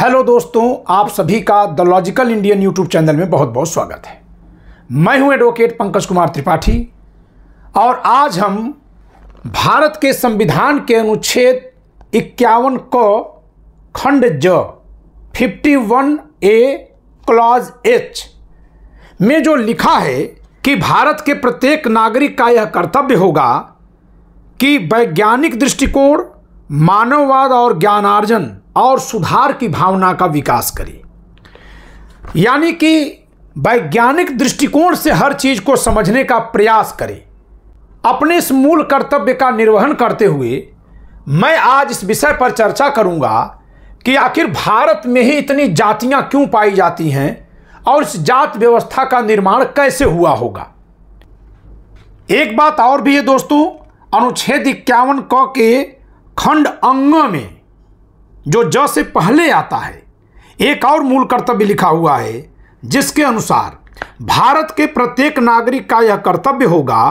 hello दोस्तों आप सभी का the logical Indian YouTube channel में बहुत बहुत स्वागत है मैं हूं एडवोकेट पंकज कुमार त्रिपाठी और आज हम भारत के संविधान के अनुच्छेद इक्यावन क खंड ज 51 ए क्लॉज एच में जो लिखा है कि भारत के प्रत्येक नागरिक का यह कर्तव्य होगा कि वैज्ञानिक दृष्टिकोण मानववाद और ज्ञानार्जन और सुधार की भावना का विकास करें यानी कि वैज्ञानिक दृष्टिकोण से हर चीज को समझने का प्रयास करें अपने इस मूल कर्तव्य का निर्वहन करते हुए मैं आज इस विषय पर चर्चा करूंगा कि आखिर भारत में ही इतनी जातियां क्यों पाई जाती हैं और इस जात व्यवस्था का निर्माण कैसे हुआ होगा एक बात और भी है दोस्तों अनुच्छेद इक्यावन क के खंड अंग में जो ज से पहले आता है एक और मूल कर्तव्य लिखा हुआ है जिसके अनुसार भारत के प्रत्येक नागरिक का यह कर्तव्य होगा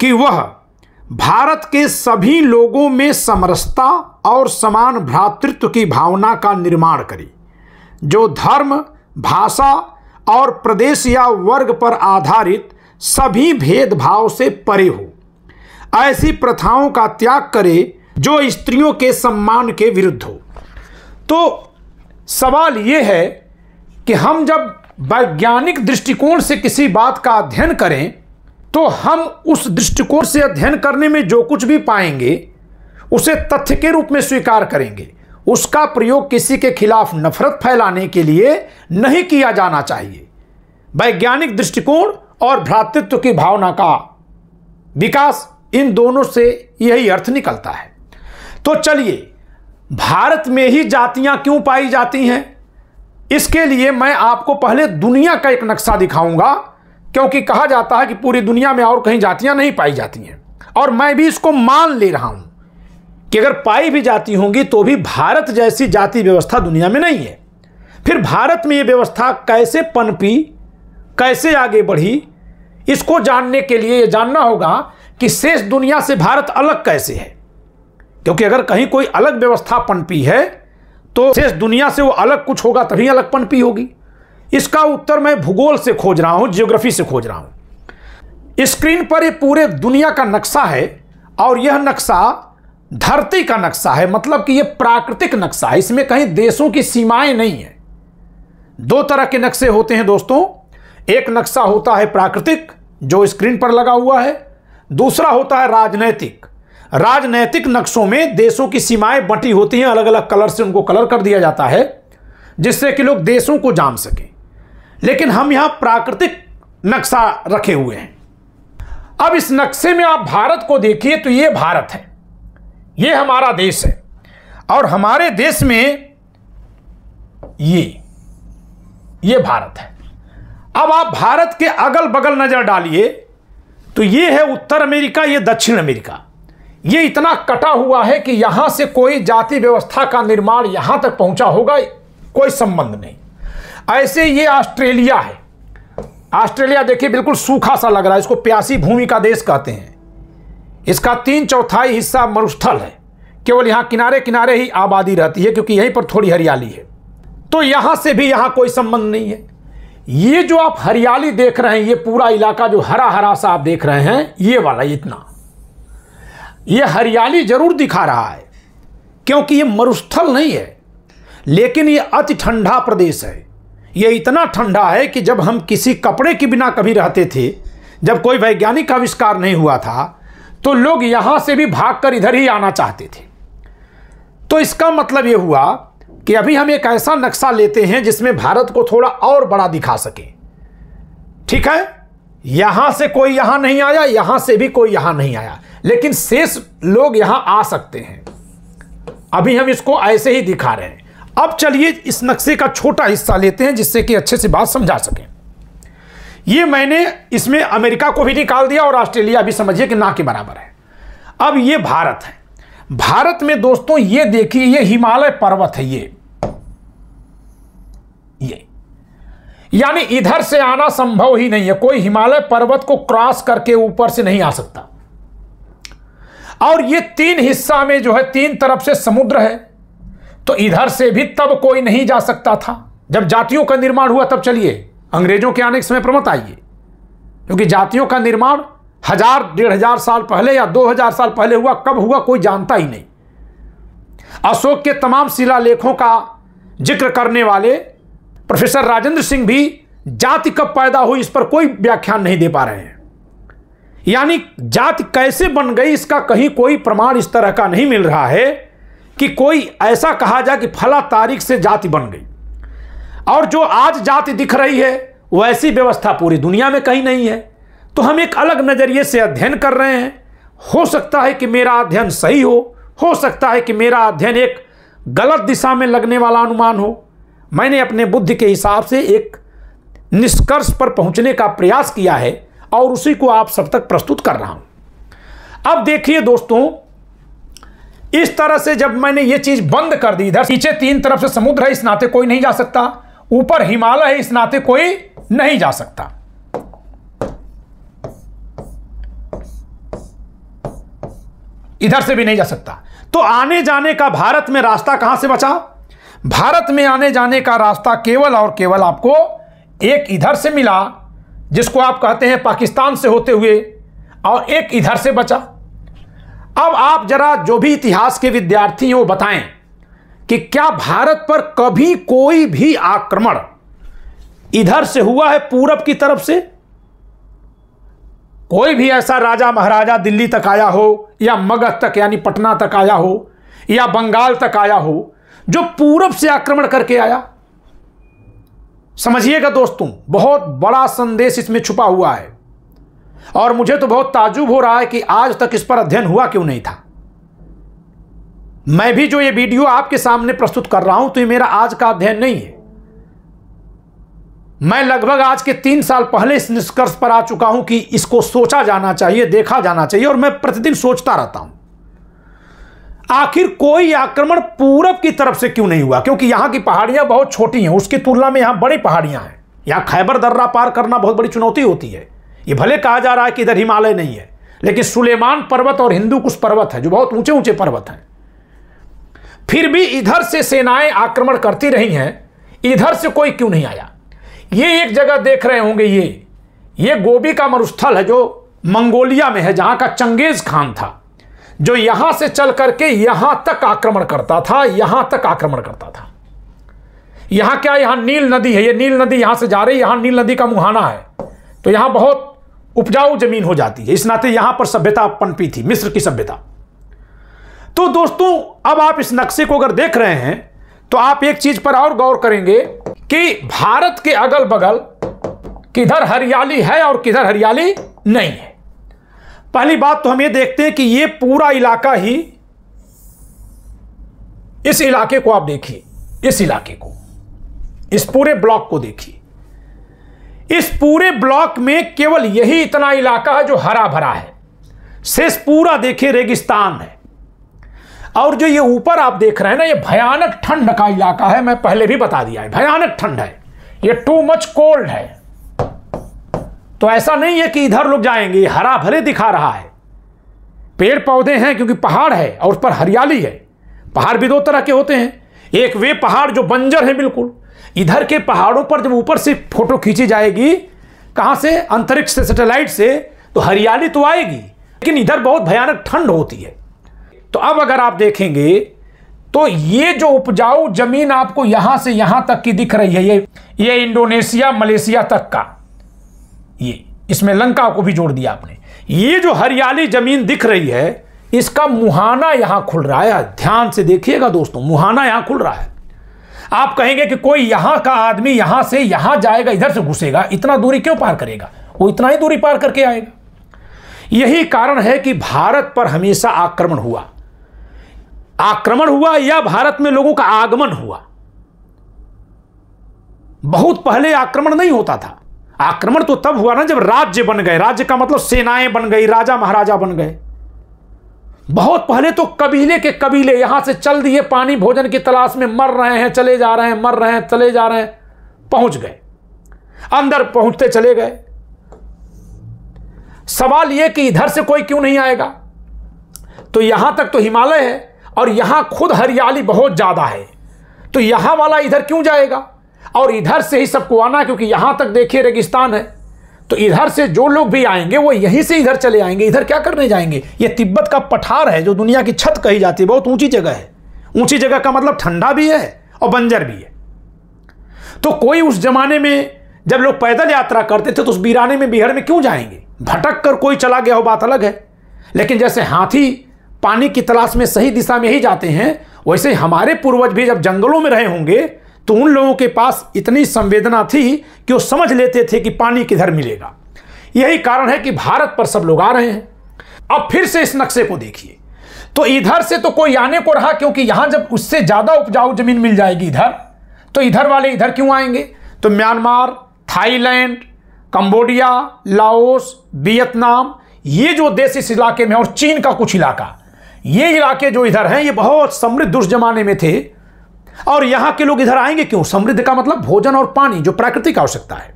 कि वह भारत के सभी लोगों में समरसता और समान भ्रातृत्व की भावना का निर्माण करे जो धर्म भाषा और प्रदेश या वर्ग पर आधारित सभी भेदभाव से परे हो ऐसी प्रथाओं का त्याग करे जो स्त्रियों के सम्मान के विरुद्ध हो तो सवाल ये है कि हम जब वैज्ञानिक दृष्टिकोण से किसी बात का अध्ययन करें तो हम उस दृष्टिकोण से अध्ययन करने में जो कुछ भी पाएंगे उसे तथ्य के रूप में स्वीकार करेंगे उसका प्रयोग किसी के खिलाफ नफरत फैलाने के लिए नहीं किया जाना चाहिए वैज्ञानिक दृष्टिकोण और भ्रातृत्व की भावना का विकास इन दोनों से यही अर्थ निकलता है तो चलिए भारत में ही जातियां क्यों पाई जाती हैं इसके लिए मैं आपको पहले दुनिया का एक नक्शा दिखाऊंगा क्योंकि कहा जाता है कि पूरी दुनिया में और कहीं जातियां नहीं पाई जाती हैं और मैं भी इसको मान ले रहा हूं कि अगर पाई भी जाती होंगी तो भी भारत जैसी जाति व्यवस्था दुनिया में नहीं है फिर भारत में ये व्यवस्था कैसे पनपी कैसे आगे बढ़ी इसको जानने के लिए ये जानना होगा कि शेष दुनिया से भारत अलग कैसे है क्योंकि अगर कहीं कोई अलग व्यवस्था पनपी है तो शेष दुनिया से वो अलग कुछ होगा तभी अलग पनपी होगी इसका उत्तर मैं भूगोल से खोज रहा हूँ जियोग्राफी से खोज रहा हूँ स्क्रीन पर ये पूरे दुनिया का नक्शा है और यह नक्शा धरती का नक्शा है मतलब कि यह प्राकृतिक नक्शा है इसमें कहीं देशों की सीमाएं नहीं है दो तरह के नक्शे होते हैं दोस्तों एक नक्शा होता है प्राकृतिक जो स्क्रीन पर लगा हुआ है दूसरा होता है राजनैतिक राजनैतिक नक्शों में देशों की सीमाएं बंटी होती हैं अलग अलग कलर से उनको कलर कर दिया जाता है जिससे कि लोग देशों को जान सकें लेकिन हम यहां प्राकृतिक नक्शा रखे हुए हैं अब इस नक्शे में आप भारत को देखिए तो ये भारत है ये हमारा देश है और हमारे देश में ये ये भारत है अब आप भारत के अगल बगल नज़र डालिए तो ये है उत्तर अमेरिका ये दक्षिण अमेरिका ये इतना कटा हुआ है कि यहां से कोई जाति व्यवस्था का निर्माण यहां तक पहुंचा होगा कोई संबंध नहीं ऐसे ये ऑस्ट्रेलिया है ऑस्ट्रेलिया देखिए बिल्कुल सूखा सा लग रहा है इसको प्यासी भूमि का देश कहते हैं इसका तीन चौथाई हिस्सा मरुस्थल है केवल यहाँ किनारे किनारे ही आबादी रहती है क्योंकि यहीं पर थोड़ी हरियाली है तो यहां से भी यहाँ कोई संबंध नहीं है ये जो आप हरियाली देख रहे हैं ये पूरा इलाका जो हरा हरा सा आप देख रहे हैं ये वाला इतना ये हरियाली जरूर दिखा रहा है क्योंकि ये मरुस्थल नहीं है लेकिन ये अति ठंडा प्रदेश है ये इतना ठंडा है कि जब हम किसी कपड़े के बिना कभी रहते थे जब कोई वैज्ञानिक आविष्कार नहीं हुआ था तो लोग यहाँ से भी भागकर इधर ही आना चाहते थे तो इसका मतलब ये हुआ कि अभी हम एक ऐसा नक्शा लेते हैं जिसमें भारत को थोड़ा और बड़ा दिखा सके ठीक है यहां से कोई यहां नहीं आया यहां से भी कोई यहां नहीं आया लेकिन शेष लोग यहां आ सकते हैं अभी हम इसको ऐसे ही दिखा रहे हैं अब चलिए इस नक्शे का छोटा हिस्सा लेते हैं जिससे कि अच्छे से बात समझा सकें ये मैंने इसमें अमेरिका को भी निकाल दिया और ऑस्ट्रेलिया भी समझिए कि ना के बराबर है अब ये भारत है भारत में दोस्तों ये देखिए ये हिमालय पर्वत है ये ये यानी इधर से आना संभव ही नहीं है कोई हिमालय पर्वत को क्रॉस करके ऊपर से नहीं आ सकता और ये तीन हिस्सा में जो है तीन तरफ से समुद्र है तो इधर से भी तब कोई नहीं जा सकता था जब जातियों का निर्माण हुआ तब चलिए अंग्रेजों के आने के समय पर मत आइए क्योंकि जातियों का निर्माण हजार डेढ़ हजार साल पहले या दो हजार साल पहले हुआ कब हुआ कोई जानता ही नहीं अशोक के तमाम शिलालेखों का जिक्र करने वाले प्रोफेसर राजेंद्र सिंह भी जाति कब पैदा हुई इस पर कोई व्याख्यान नहीं दे पा रहे हैं यानी जात कैसे बन गई इसका कहीं कोई प्रमाण इस तरह का नहीं मिल रहा है कि कोई ऐसा कहा जाए कि फला तारीख से जाति बन गई और जो आज जाति दिख रही है वैसी व्यवस्था पूरी दुनिया में कहीं नहीं है तो हम एक अलग नज़रिए से अध्ययन कर रहे हैं हो सकता है कि मेरा अध्ययन सही हो हो सकता है कि मेरा अध्ययन एक गलत दिशा में लगने वाला अनुमान हो मैंने अपने बुद्धि के हिसाब से एक निष्कर्ष पर पहुंचने का प्रयास किया है और उसी को आप सब तक प्रस्तुत कर रहा हूं अब देखिए दोस्तों इस तरह से जब मैंने ये चीज बंद कर दी इधर पीछे तीन तरफ से समुद्र है इस नाते कोई नहीं जा सकता ऊपर हिमालय है इस नाते कोई नहीं जा सकता इधर से भी नहीं जा सकता तो आने जाने का भारत में रास्ता कहां से बचा भारत में आने जाने का रास्ता केवल और केवल आपको एक इधर से मिला जिसको आप कहते हैं पाकिस्तान से होते हुए और एक इधर से बचा अब आप जरा जो भी इतिहास के विद्यार्थी हैं वो बताएं कि क्या भारत पर कभी कोई भी आक्रमण इधर से हुआ है पूरब की तरफ से कोई भी ऐसा राजा महाराजा दिल्ली तक आया हो या मगध तक यानी पटना तक आया हो या बंगाल तक आया हो जो पूरब से आक्रमण करके आया समझिएगा दोस्तों बहुत बड़ा संदेश इसमें छुपा हुआ है और मुझे तो बहुत ताजुब हो रहा है कि आज तक इस पर अध्ययन हुआ क्यों नहीं था मैं भी जो ये वीडियो आपके सामने प्रस्तुत कर रहा हूं तो ये मेरा आज का अध्ययन नहीं है मैं लगभग आज के तीन साल पहले इस निष्कर्ष पर आ चुका हूं कि इसको सोचा जाना चाहिए देखा जाना चाहिए और मैं प्रतिदिन सोचता रहता हूं आखिर कोई आक्रमण पूरब की तरफ से क्यों नहीं हुआ क्योंकि यहां की पहाड़ियां बहुत छोटी हैं उसकी तुलना में यहां बड़ी पहाड़ियां हैं यहां खैबर दर्रा पार करना बहुत बड़ी चुनौती होती है ये भले कहा जा रहा है कि इधर हिमालय नहीं है लेकिन सुलेमान पर्वत और हिंदू कुछ पर्वत है जो बहुत ऊंचे ऊंचे पर्वत हैं फिर भी इधर से सेनाएं आक्रमण करती रही हैं इधर से कोई क्यों नहीं आया ये एक जगह देख रहे होंगे ये ये गोभी का मरुस्थल है जो मंगोलिया में है जहां का चंगेज खान था जो यहां से चल करके यहां तक आक्रमण करता था यहां तक आक्रमण करता था यहां क्या यहां नील नदी है ये नील नदी यहां से जा रही यहां नील नदी का मुहाना है तो यहां बहुत उपजाऊ जमीन हो जाती है इस नाते यहां पर सभ्यता पनपी थी मिस्र की सभ्यता तो दोस्तों अब आप इस नक्शे को अगर देख रहे हैं तो आप एक चीज पर और गौर करेंगे कि भारत के अगल बगल किधर हरियाली है और किधर हरियाली नहीं है पहली बात तो हम ये देखते हैं कि ये पूरा इलाका ही इस इलाके को आप देखिए इस इलाके को इस पूरे ब्लॉक को देखिए इस पूरे ब्लॉक में केवल यही इतना इलाका है जो हरा भरा है शेष पूरा देखिए रेगिस्तान है और जो ये ऊपर आप देख रहे हैं ना ये भयानक ठंड का इलाका है मैं पहले भी बता दिया है भयानक ठंड है ये टू मच कोल्ड है तो ऐसा नहीं है कि इधर लोग जाएंगे हरा भरे दिखा रहा है पेड़ पौधे हैं क्योंकि पहाड़ है और उस पर हरियाली है पहाड़ भी दो तरह के होते हैं एक वे पहाड़ जो बंजर है बिल्कुल इधर के पहाड़ों पर जब ऊपर से फोटो खींची जाएगी कहाँ से अंतरिक्ष से सेटेलाइट से तो हरियाली तो आएगी लेकिन इधर बहुत भयानक ठंड होती है तो अब अगर आप देखेंगे तो ये जो उपजाऊ जमीन आपको यहां से यहां तक की दिख रही है ये ये इंडोनेशिया मलेशिया तक का ये इसमें लंका को भी जोड़ दिया आपने ये जो हरियाली जमीन दिख रही है इसका मुहाना यहां खुल रहा है ध्यान से देखिएगा दोस्तों मुहाना यहां खुल रहा है आप कहेंगे कि कोई यहां का आदमी यहां से यहां जाएगा इधर से घुसेगा इतना दूरी क्यों पार करेगा वो इतना ही दूरी पार करके आएगा यही कारण है कि भारत पर हमेशा आक्रमण हुआ आक्रमण हुआ या भारत में लोगों का आगमन हुआ बहुत पहले आक्रमण नहीं होता था आक्रमण तो तब हुआ ना जब राज्य बन गए राज्य का मतलब सेनाएं बन गई राजा महाराजा बन गए बहुत पहले तो कबीले के कबीले यहां से चल दिए पानी भोजन की तलाश में मर रहे हैं चले जा रहे हैं मर रहे हैं चले जा रहे हैं पहुंच गए अंदर पहुंचते चले गए सवाल यह कि इधर से कोई क्यों नहीं आएगा तो यहां तक तो हिमालय है और यहां खुद हरियाली बहुत ज्यादा है तो यहां वाला इधर क्यों जाएगा और इधर से ही सबको आना क्योंकि यहां तक देखिए रेगिस्तान है तो इधर से जो लोग भी आएंगे वो यहीं से इधर चले आएंगे इधर क्या करने जाएंगे ये तिब्बत का पठार है जो दुनिया की छत कही जाती है बहुत ऊंची जगह है ऊंची जगह का मतलब ठंडा भी है और बंजर भी है तो कोई उस जमाने में जब लोग पैदल यात्रा करते थे तो उस बीराने में बिहड़ में क्यों जाएंगे भटक कर कोई चला गया हो बात अलग है लेकिन जैसे हाथी पानी की तलाश में सही दिशा में ही जाते हैं वैसे हमारे पूर्वज भी जब जंगलों में रहे होंगे तो उन लोगों के पास इतनी संवेदना थी कि वो समझ लेते थे कि पानी किधर मिलेगा यही कारण है कि भारत पर सब लोग आ रहे हैं अब फिर से इस नक्शे को देखिए तो इधर से तो कोई आने को रहा क्योंकि यहां जब उससे ज्यादा उपजाऊ जमीन मिल जाएगी इधर तो इधर वाले इधर क्यों आएंगे तो Myanmar Thailand Cambodia Laos Vietnam ये जो देश इस इलाके में और चीन का कुछ इलाका ये इलाके जो इधर हैं ये बहुत समृद्ध उस जमाने में थे और यहां के लोग इधर आएंगे क्यों समृद्ध का मतलब भोजन और पानी जो प्राकृतिक आवश्यकता है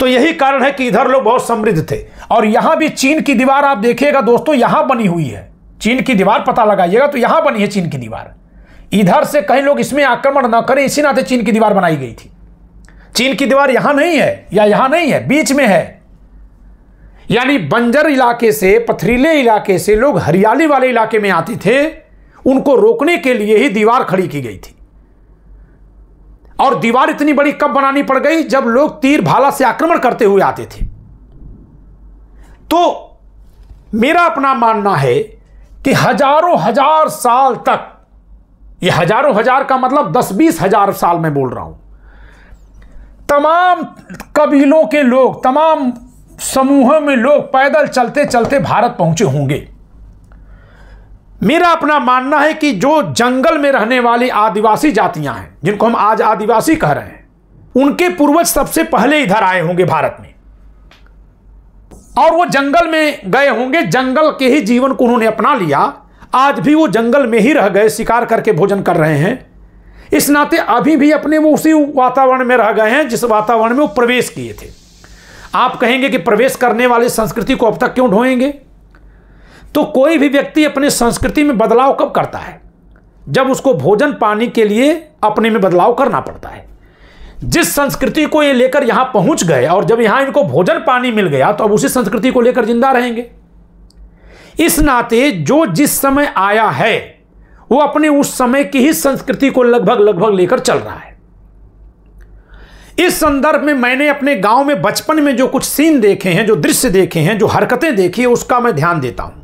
तो यही कारण है कि इधर लोग बहुत समृद्ध थे और यहां भी चीन की दीवार आप देखिएगा दोस्तों यहां बनी हुई है चीन की दीवार पता लगाइएगा तो यहां बनी है चीन की दीवार इधर से कहीं लोग इसमें आक्रमण ना करें इसी नाते चीन की दीवार बनाई गई थी चीन की दीवार यहां नहीं है या यहां नहीं है बीच में है यानी बंजर इलाके से पथरीले इलाके से लोग हरियाली वाले इलाके में आते थे उनको रोकने के लिए ही दीवार खड़ी की गई थी और दीवार इतनी बड़ी कब बनानी पड़ गई जब लोग तीर भाला से आक्रमण करते हुए आते थे तो मेरा अपना मानना है कि हजारों हजार साल तक ये हजारों हजार का मतलब दस बीस हजार साल में बोल रहा हूं तमाम कबीलों के लोग तमाम समूहों में लोग पैदल चलते चलते भारत पहुंचे होंगे मेरा अपना मानना है कि जो जंगल में रहने वाली आदिवासी जातियां हैं जिनको हम आज आदिवासी कह रहे हैं उनके पूर्वज सबसे पहले इधर आए होंगे भारत में और वो जंगल में गए होंगे जंगल के ही जीवन को उन्होंने अपना लिया आज भी वो जंगल में ही रह गए शिकार करके भोजन कर रहे हैं इस नाते अभी भी अपने वो उसी वातावरण में रह गए हैं जिस वातावरण में वो प्रवेश किए थे आप कहेंगे कि प्रवेश करने वाली संस्कृति को अब तक क्यों ढोएंगे तो कोई भी व्यक्ति अपने संस्कृति में बदलाव कब करता है जब उसको भोजन पानी के लिए अपने में बदलाव करना पड़ता है जिस संस्कृति को ये लेकर यहां पहुंच गए और जब यहाँ इनको भोजन पानी मिल गया तो अब उसी संस्कृति को लेकर जिंदा रहेंगे इस नाते जो जिस समय आया है वो अपने उस समय की ही संस्कृति को लगभग लगभग लेकर चल रहा है इस संदर्भ में मैंने अपने गांव में बचपन में जो कुछ सीन देखे हैं जो दृश्य देखे हैं जो हरकतें देखी है उसका मैं ध्यान देता हूं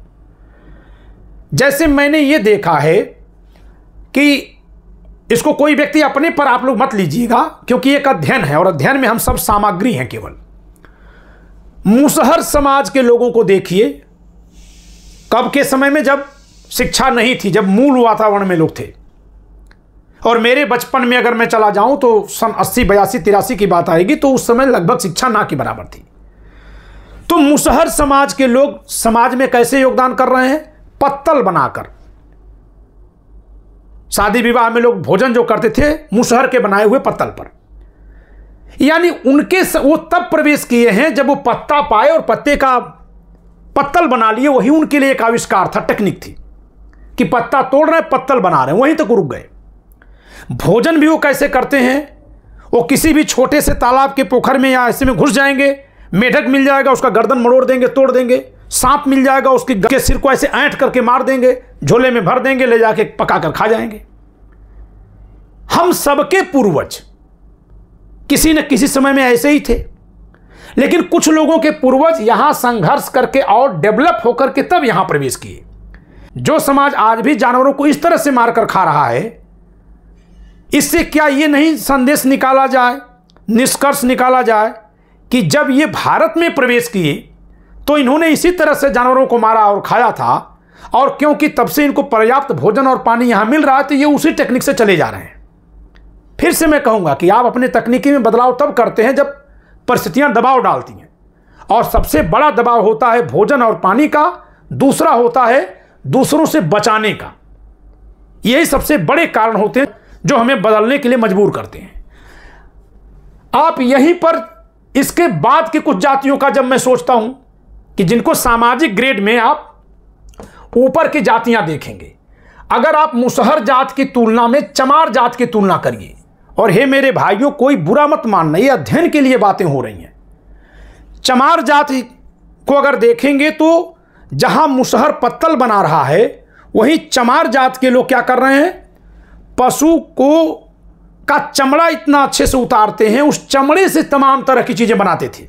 जैसे मैंने ये देखा है कि इसको कोई व्यक्ति अपने पर आप लोग मत लीजिएगा क्योंकि एक अध्ययन है और अध्ययन में हम सब सामग्री हैं केवल मुसहर समाज के लोगों को देखिए कब के समय में जब शिक्षा नहीं थी जब मूल वातावरण में लोग थे और मेरे बचपन में अगर मैं चला जाऊं तो सन अस्सी बयासी तिरासी की बात आएगी तो उस समय लगभग शिक्षा ना के बराबर थी तो मुसहर समाज के लोग समाज में कैसे योगदान कर रहे हैं पत्तल बनाकर शादी विवाह में लोग भोजन जो करते थे मुसहर के बनाए हुए पत्तल पर यानी उनके स, वो तब प्रवेश किए हैं जब वो पत्ता पाए और पत्ते का पत्तल बना लिए वही उनके लिए एक आविष्कार था टेक्निक थी कि पत्ता तोड़ रहे हैं पत्तल बना रहे हैं वहीं तक तो रुक गए भोजन भी वो कैसे करते हैं वो किसी भी छोटे से तालाब के पोखर में या ऐसे में घुस जाएंगे मेढक मिल जाएगा उसका गर्दन मड़ोड़ देंगे तोड़ देंगे सांप मिल जाएगा उसके के सिर को ऐसे ऐंठ करके मार देंगे झोले में भर देंगे ले जाके पका कर खा जाएंगे हम सबके पूर्वज किसी न किसी समय में ऐसे ही थे लेकिन कुछ लोगों के पूर्वज यहां संघर्ष करके और डेवलप होकर के तब यहां प्रवेश किए जो समाज आज भी जानवरों को इस तरह से मारकर खा रहा है इससे क्या ये नहीं संदेश निकाला जाए निष्कर्ष निकाला जाए कि जब ये भारत में प्रवेश किए तो इन्होंने इसी तरह से जानवरों को मारा और खाया था और क्योंकि तब से इनको पर्याप्त भोजन और पानी यहाँ मिल रहा है तो ये उसी टेक्निक से चले जा रहे हैं फिर से मैं कहूँगा कि आप अपने तकनीकी में बदलाव तब करते हैं जब परिस्थितियाँ दबाव डालती हैं और सबसे बड़ा दबाव होता है भोजन और पानी का दूसरा होता है दूसरों से बचाने का यही सबसे बड़े कारण होते हैं जो हमें बदलने के लिए मजबूर करते हैं आप यहीं पर इसके बाद की कुछ जातियों का जब मैं सोचता हूं कि जिनको सामाजिक ग्रेड में आप ऊपर की जातियां देखेंगे अगर आप मुसहर जात की तुलना में चमार जात की तुलना करिए और हे मेरे भाइयों कोई बुरा मत मानना ये अध्ययन के लिए बातें हो रही हैं चमार जाति को अगर देखेंगे तो जहां मुसहर पत्तल बना रहा है वहीं चमार जात के लोग क्या कर रहे हैं पशु को का चमड़ा इतना अच्छे से उतारते हैं उस चमड़े से तमाम तरह की चीज़ें बनाते थे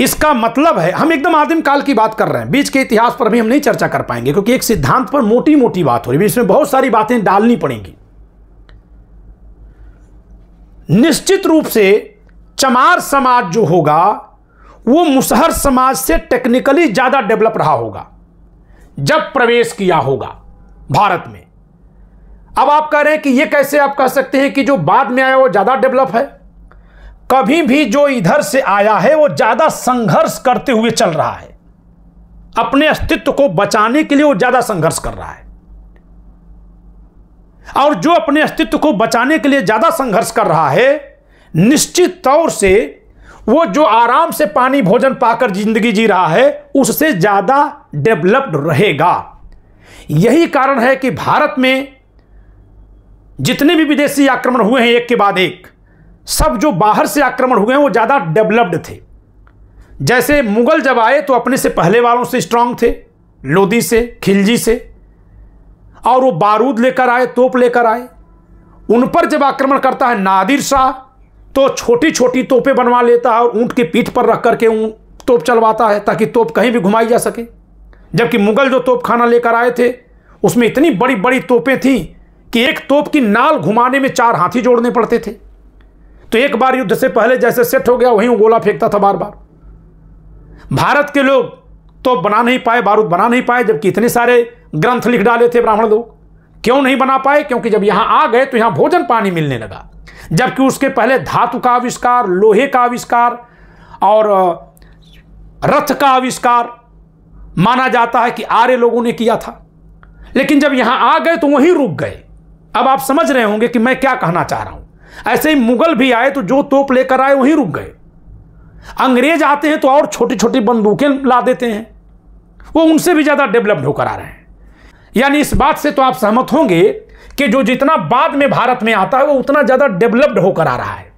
इसका मतलब है हम एकदम आदिम काल की बात कर रहे हैं बीच के इतिहास पर भी हम नहीं चर्चा कर पाएंगे क्योंकि एक सिद्धांत पर मोटी मोटी बात हो रही है इसमें बहुत सारी बातें डालनी पड़ेंगी निश्चित रूप से चमार समाज जो होगा वो मुसहर समाज से टेक्निकली ज़्यादा डेवलप रहा होगा जब प्रवेश किया होगा भारत में अब आप कह रहे हैं कि ये कैसे आप कह सकते हैं कि जो बाद में आया वो ज़्यादा डेवलप है कभी भी जो इधर से आया है वो ज़्यादा संघर्ष करते हुए चल रहा है अपने अस्तित्व को बचाने के लिए वो ज़्यादा संघर्ष कर रहा है और जो अपने अस्तित्व को बचाने के लिए ज़्यादा संघर्ष कर रहा है निश्चित तौर से वो जो आराम से पानी भोजन पाकर जिंदगी जी रहा है उससे ज़्यादा डेवलप्ड रहेगा यही कारण है कि भारत में जितने भी विदेशी आक्रमण हुए हैं एक के बाद एक सब जो बाहर से आक्रमण हुए हैं वो ज़्यादा डेवलप्ड थे जैसे मुगल जब आए तो अपने से पहले वालों से स्ट्रांग थे लोदी से खिलजी से और वो बारूद लेकर आए तोप लेकर आए उन पर जब आक्रमण करता है नादिर शाह तो छोटी छोटी तोपे बनवा लेता है और ऊँट की पीठ पर रख करके तोप चलवाता है ताकि तोप कहीं भी घुमाई जा सके जबकि मुगल जो तोप खाना लेकर आए थे उसमें इतनी बड़ी बड़ी तोपें थीं कि एक तोप की नाल घुमाने में चार हाथी जोड़ने पड़ते थे तो एक बार युद्ध से पहले जैसे सेट हो गया वहीं गोला फेंकता था बार बार भारत के लोग तो बना नहीं पाए बारूद बना नहीं पाए जबकि इतने सारे ग्रंथ लिख डाले थे ब्राह्मण लोग क्यों नहीं बना पाए क्योंकि जब यहां आ गए तो यहां भोजन पानी मिलने लगा जबकि उसके पहले धातु का आविष्कार लोहे का आविष्कार और रथ का आविष्कार माना जाता है कि आर्य लोगों ने किया था लेकिन जब यहां आ गए तो वहीं रुक गए अब आप समझ रहे होंगे कि मैं क्या कहना चाह रहा हूं ऐसे ही मुगल भी आए तो जो तोप लेकर आए वहीं रुक गए अंग्रेज आते हैं तो और छोटी छोटी बंदूकें ला देते हैं वो उनसे भी ज़्यादा डेवलप्ड होकर आ रहे हैं यानी इस बात से तो आप सहमत होंगे कि जो जितना बाद में भारत में आता है वो उतना ज़्यादा डेवलप्ड होकर आ रहा है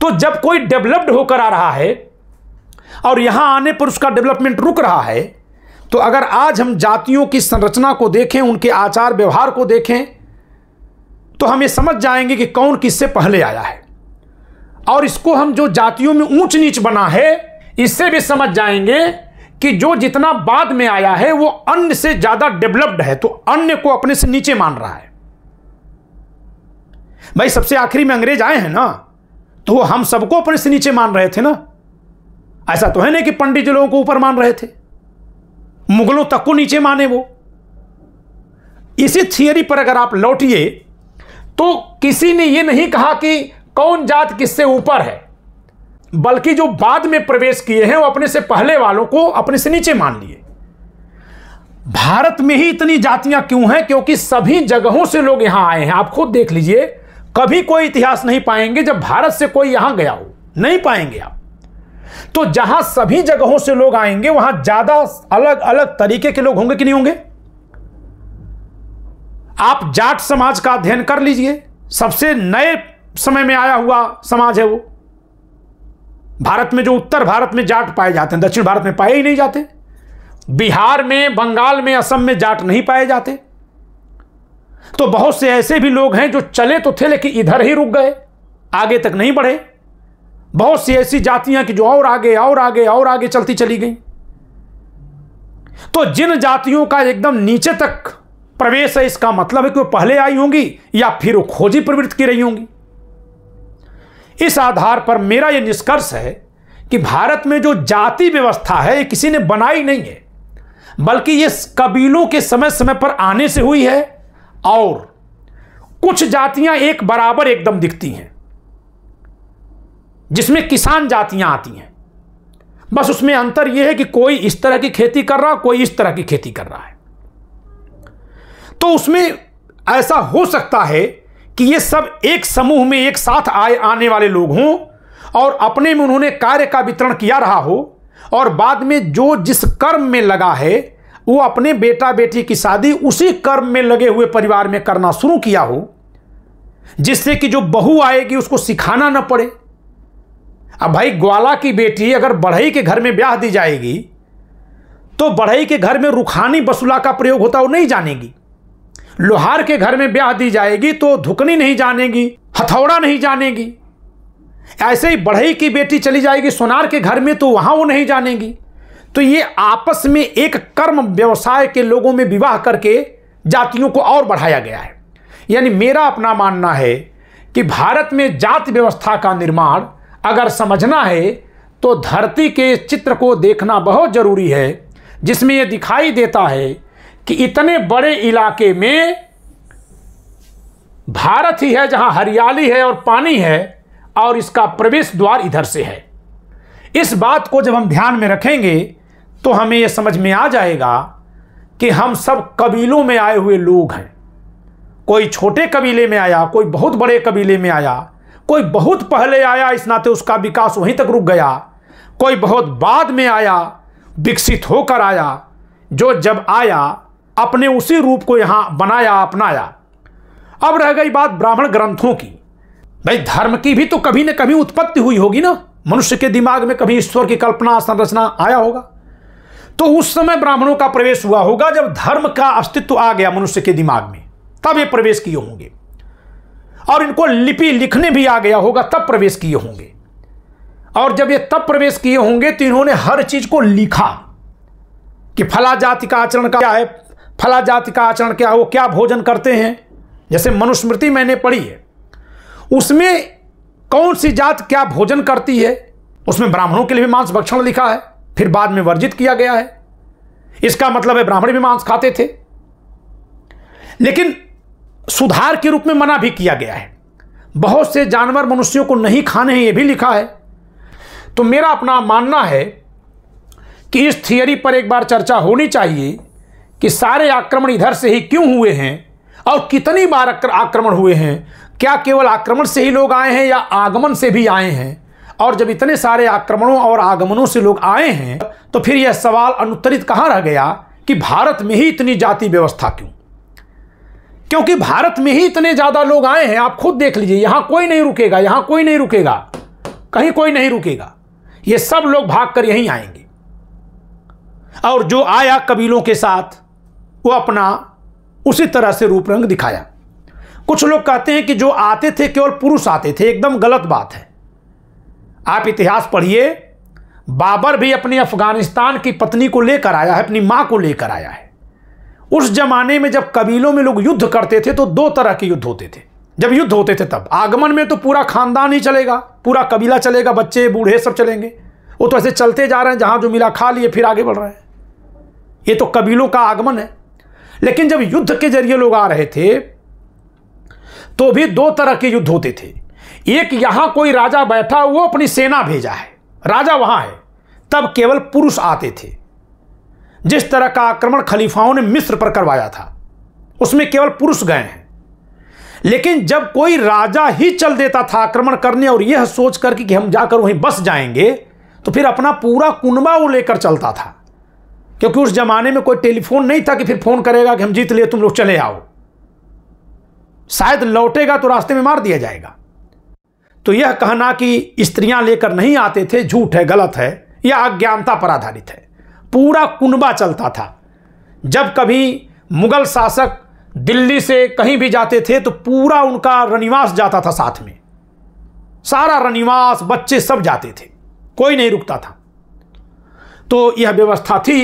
तो जब कोई डेवलप्ड होकर आ रहा है और यहां आने पर उसका डेवलपमेंट रुक रहा है तो अगर आज हम जातियों की संरचना को देखें उनके आचार व्यवहार को देखें तो हम ये समझ जाएंगे कि कौन किससे पहले आया है और इसको हम जो जातियों में ऊंच नीच बना है इससे भी समझ जाएंगे कि जो जितना बाद में आया है वो अन्य से ज्यादा डेवलप्ड है तो अन्य को अपने से नीचे मान रहा है भाई सबसे आखिरी में अंग्रेज आए हैं ना तो हम सबको अपने से नीचे मान रहे थे ना ऐसा तो है नहीं कि पंडित जी लोगों को ऊपर मान रहे थे मुगलों तक को नीचे माने वो इसी थियरी पर अगर आप लौटिए तो किसी ने यह नहीं कहा कि कौन जात किससे ऊपर है बल्कि जो बाद में प्रवेश किए हैं वो अपने से पहले वालों को अपने से नीचे मान लिए भारत में ही इतनी जातियां क्यों हैं क्योंकि सभी जगहों से लोग यहां आए हैं आप खुद देख लीजिए कभी कोई इतिहास नहीं पाएंगे जब भारत से कोई यहां गया हो नहीं पाएंगे आप तो जहां सभी जगहों से लोग आएंगे वहां ज्यादा अलग अलग तरीके के लोग होंगे कि नहीं होंगे आप जाट समाज का अध्ययन कर लीजिए सबसे नए समय में आया हुआ समाज है वो भारत में जो उत्तर भारत में जाट पाए जाते हैं दक्षिण भारत में पाए ही नहीं जाते बिहार में बंगाल में असम में जाट नहीं पाए जाते तो बहुत से ऐसे भी लोग हैं जो चले तो थे लेकिन इधर ही रुक गए आगे तक नहीं बढ़े बहुत सी ऐसी जातियां कि जो और आगे और आगे और आगे चलती चली गई तो जिन जातियों का एकदम नीचे तक प्रवेश है इसका मतलब है कि वो पहले आई होंगी या फिर वो खोजी प्रवृत्ति की रही होंगी इस आधार पर मेरा यह निष्कर्ष है कि भारत में जो जाति व्यवस्था है ये किसी ने बनाई नहीं है बल्कि ये कबीलों के समय समय पर आने से हुई है और कुछ जातियां एक बराबर एकदम दिखती हैं जिसमें किसान जातियां आती हैं बस उसमें अंतर यह है कि कोई इस तरह की खेती कर रहा कोई इस तरह की खेती कर रहा है तो उसमें ऐसा हो सकता है कि ये सब एक समूह में एक साथ आए आने वाले लोग हों और अपने में उन्होंने कार्य का वितरण किया रहा हो और बाद में जो जिस कर्म में लगा है वो अपने बेटा बेटी की शादी उसी कर्म में लगे हुए परिवार में करना शुरू किया हो जिससे कि जो बहू आएगी उसको सिखाना ना पड़े अब भाई ग्वाला की बेटी अगर बढ़ई के घर में ब्याह दी जाएगी तो बढ़ई के घर में रुखानी बसुला का प्रयोग होता वो नहीं जानेगी लोहार के घर में ब्याह दी जाएगी तो धुकनी नहीं जानेगी हथौड़ा नहीं जानेगी ऐसे ही बढ़ई की बेटी चली जाएगी सोनार के घर में तो वहाँ वो नहीं जानेगी तो ये आपस में एक कर्म व्यवसाय के लोगों में विवाह करके जातियों को और बढ़ाया गया है यानी मेरा अपना मानना है कि भारत में जाति व्यवस्था का निर्माण अगर समझना है तो धरती के चित्र को देखना बहुत ज़रूरी है जिसमें यह दिखाई देता है कि इतने बड़े इलाके में भारत ही है जहां हरियाली है और पानी है और इसका प्रवेश द्वार इधर से है इस बात को जब हम ध्यान में रखेंगे तो हमें यह समझ में आ जाएगा कि हम सब कबीलों में आए हुए लोग हैं कोई छोटे कबीले में आया कोई बहुत बड़े कबीले में आया कोई बहुत पहले आया इस नाते उसका विकास वहीं तक रुक गया कोई बहुत बाद में आया विकसित होकर आया जो जब आया अपने उसी रूप को यहां बनाया अपनाया अब रह गई बात ब्राह्मण ग्रंथों की भाई धर्म की भी तो कभी न कभी उत्पत्ति हुई होगी ना मनुष्य के दिमाग में कभी ईश्वर की कल्पना संरचना आया होगा तो उस समय ब्राह्मणों का प्रवेश हुआ होगा जब धर्म का अस्तित्व आ गया मनुष्य के दिमाग में तब ये प्रवेश किए होंगे और इनको लिपि लिखने भी आ गया होगा तब प्रवेश किए होंगे और जब ये तब प्रवेश किए होंगे तो इन्होंने हर चीज को लिखा कि फला जाति का आचरण का क्या है फला जाति का आचरण क्या वो क्या भोजन करते हैं जैसे मनुस्मृति मैंने पढ़ी है उसमें कौन सी जात क्या भोजन करती है उसमें ब्राह्मणों के लिए भी मांस भक्षण लिखा है फिर बाद में वर्जित किया गया है इसका मतलब है ब्राह्मण भी मांस खाते थे लेकिन सुधार के रूप में मना भी किया गया है बहुत से जानवर मनुष्यों को नहीं खाने हैं ये भी लिखा है तो मेरा अपना मानना है कि इस थियोरी पर एक बार चर्चा होनी चाहिए कि सारे आक्रमण इधर से ही क्यों हुए हैं और कितनी बार आक्रमण हुए हैं क्या केवल आक्रमण से ही लोग आए हैं या आगमन से भी आए हैं और जब इतने सारे आक्रमणों और आगमनों से लोग आए हैं तो फिर यह सवाल अनुत्तरित कहाँ रह गया कि भारत में ही इतनी जाति व्यवस्था क्यों क्योंकि भारत में ही इतने ज़्यादा लोग आए हैं आप खुद देख लीजिए यहां कोई नहीं रुकेगा यहां कोई नहीं रुकेगा कहीं कोई नहीं रुकेगा ये सब लोग भागकर यहीं आएंगे और जो आया कबीलों के साथ वो अपना उसी तरह से रूप रंग दिखाया कुछ लोग कहते हैं कि जो आते थे केवल पुरुष आते थे एकदम गलत बात है आप इतिहास पढ़िए बाबर भी अपने अफगानिस्तान की पत्नी को लेकर आया है अपनी माँ को लेकर आया है उस जमाने में जब कबीलों में लोग युद्ध करते थे तो दो तरह के युद्ध होते थे जब युद्ध होते थे तब आगमन में तो पूरा खानदान ही चलेगा पूरा कबीला चलेगा बच्चे बूढ़े सब चलेंगे वो तो ऐसे चलते जा रहे हैं जहाँ जो मिला खा लिए फिर आगे बढ़ रहे हैं ये तो कबीलों का आगमन है लेकिन जब युद्ध के जरिए लोग आ रहे थे तो भी दो तरह के युद्ध होते थे एक यहां कोई राजा बैठा वो अपनी सेना भेजा है राजा वहां है तब केवल पुरुष आते थे जिस तरह का आक्रमण खलीफाओं ने मिस्र पर करवाया था उसमें केवल पुरुष गए हैं लेकिन जब कोई राजा ही चल देता था आक्रमण करने और यह सोच करके कि हम जाकर वहीं बस जाएंगे तो फिर अपना पूरा कुनबा वो लेकर चलता था क्योंकि उस जमाने में कोई टेलीफोन नहीं था कि फिर फोन करेगा कि हम जीत लिए तुम लोग चले आओ शायद लौटेगा तो रास्ते में मार दिया जाएगा तो यह कहना कि स्त्रियां लेकर नहीं आते थे झूठ है गलत है यह अज्ञानता पर आधारित है पूरा कुनबा चलता था जब कभी मुगल शासक दिल्ली से कहीं भी जाते थे तो पूरा उनका रनिवास जाता था साथ में सारा रनिवास बच्चे सब जाते थे कोई नहीं रुकता था तो यह व्यवस्था थी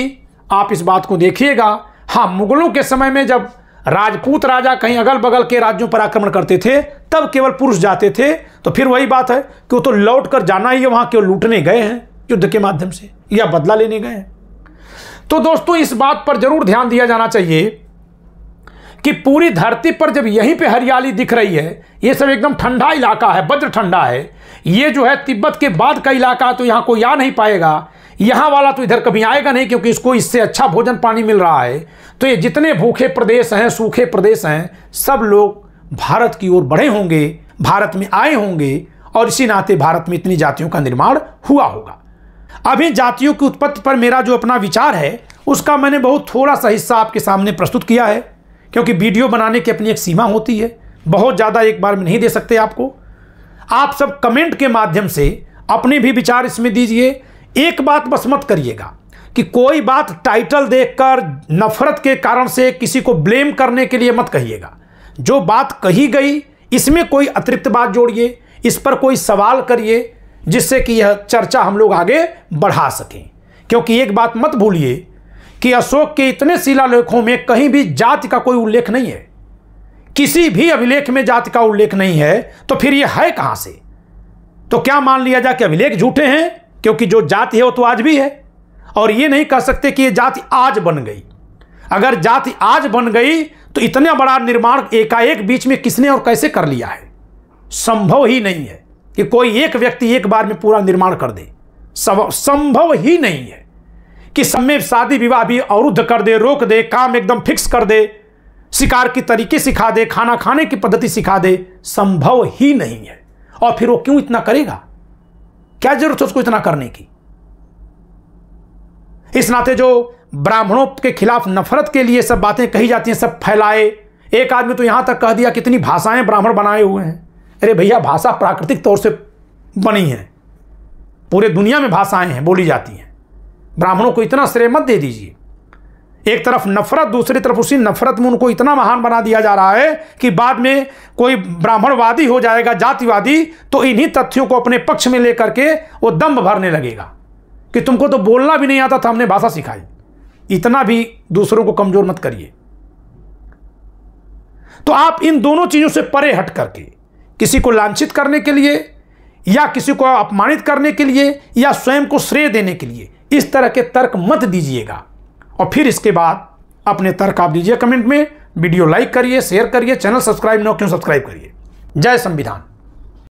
आप इस बात को देखिएगा हाँ मुगलों के समय में जब राजपूत राजा कहीं अगल बगल के राज्यों पर आक्रमण करते थे तब केवल पुरुष जाते थे तो फिर वही बात है कि वो तो लौट कर जाना ही है वहां केवल लूटने गए हैं युद्ध के माध्यम से या बदला लेने गए हैं तो दोस्तों इस बात पर जरूर ध्यान दिया जाना चाहिए कि पूरी धरती पर जब यहीं पे हरियाली दिख रही है ये सब एकदम ठंडा इलाका है वज्र ठंडा है ये जो है तिब्बत के बाद का इलाका तो यहाँ कोई आ नहीं पाएगा यहाँ वाला तो इधर कभी आएगा नहीं क्योंकि इसको इससे अच्छा भोजन पानी मिल रहा है तो ये जितने भूखे प्रदेश हैं सूखे प्रदेश हैं सब लोग भारत की ओर बढ़े होंगे भारत में आए होंगे और इसी नाते भारत में इतनी जातियों का निर्माण हुआ होगा अभी जातियों की उत्पत्ति पर मेरा जो अपना विचार है उसका मैंने बहुत थोड़ा सा हिस्सा आपके सामने प्रस्तुत किया है क्योंकि वीडियो बनाने की अपनी एक सीमा होती है बहुत ज़्यादा एक बार में नहीं दे सकते आपको आप सब कमेंट के माध्यम से अपने भी विचार इसमें दीजिए एक बात बस मत करिएगा कि कोई बात टाइटल देखकर नफरत के कारण से किसी को ब्लेम करने के लिए मत कहिएगा जो बात कही गई इसमें कोई अतिरिक्त बात जोड़िए इस पर कोई सवाल करिए जिससे कि यह चर्चा हम लोग आगे बढ़ा सकें क्योंकि एक बात मत भूलिए कि अशोक के इतने शिलालेखों में कहीं भी जाति का कोई उल्लेख नहीं है किसी भी अभिलेख में जाति का उल्लेख नहीं है तो फिर यह है कहां से तो क्या मान लिया जाए कि अभिलेख झूठे हैं क्योंकि जो जाति है वो तो आज भी है और ये नहीं कह सकते कि ये जाति आज बन गई अगर जाति आज बन गई तो इतना बड़ा निर्माण एकाएक बीच में किसने और कैसे कर लिया है संभव ही नहीं है कि कोई एक व्यक्ति एक बार में पूरा निर्माण कर दे संभव ही नहीं है कि समय शादी विवाह भी अवरुद्ध कर दे रोक दे काम एकदम फिक्स कर दे शिकार की तरीके सिखा दे खाना खाने की पद्धति सिखा दे संभव ही नहीं है और फिर वो क्यों इतना करेगा क्या जरूरत है उसको इतना करने की इस नाते जो ब्राह्मणों के खिलाफ नफरत के लिए सब बातें कही जाती हैं सब फैलाए एक आदमी तो यहां तक कह दिया कितनी भाषाएं ब्राह्मण बनाए हुए हैं अरे भैया भाषा प्राकृतिक तौर से बनी है पूरे दुनिया में भाषाएं हैं बोली जाती हैं ब्राह्मणों को इतना श्रेय मत दे दीजिए एक तरफ नफरत दूसरी तरफ उसी नफरत में उनको इतना महान बना दिया जा रहा है कि बाद में कोई ब्राह्मणवादी हो जाएगा जातिवादी तो इन्हीं तथ्यों को अपने पक्ष में लेकर के वो दम्भ भरने लगेगा कि तुमको तो बोलना भी नहीं आता था हमने भाषा सिखाई इतना भी दूसरों को कमज़ोर मत करिए तो आप इन दोनों चीज़ों से परे हट करके किसी को लांछित करने के लिए या किसी को अपमानित करने के लिए या स्वयं को श्रेय देने के लिए इस तरह के तर्क मत दीजिएगा और फिर इसके बाद अपने तर्क आप दीजिए कमेंट में वीडियो लाइक करिए शेयर करिए चैनल सब्सक्राइब न क्यों सब्सक्राइब करिए जय संविधान